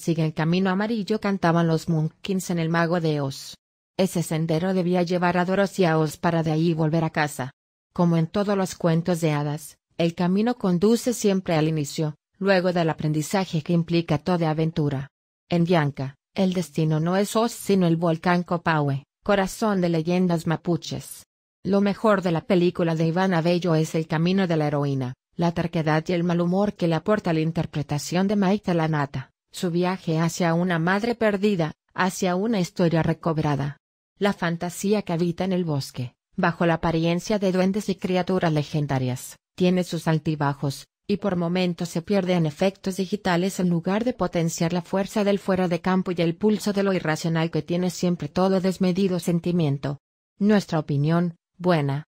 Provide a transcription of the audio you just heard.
sigue el camino amarillo cantaban los Munkins en el Mago de Oz. Ese sendero debía llevar a Dorothy a Oz para de ahí volver a casa. Como en todos los cuentos de hadas, el camino conduce siempre al inicio, luego del aprendizaje que implica toda aventura. En Bianca, el destino no es Oz sino el volcán Copaue, corazón de leyendas mapuches. Lo mejor de la película de Iván Abello es el camino de la heroína, la terquedad y el mal humor que le aporta la interpretación de Maite Lanata. Su viaje hacia una madre perdida, hacia una historia recobrada. La fantasía que habita en el bosque, bajo la apariencia de duendes y criaturas legendarias, tiene sus altibajos, y por momentos se pierde en efectos digitales en lugar de potenciar la fuerza del fuera de campo y el pulso de lo irracional que tiene siempre todo desmedido sentimiento. Nuestra opinión, buena,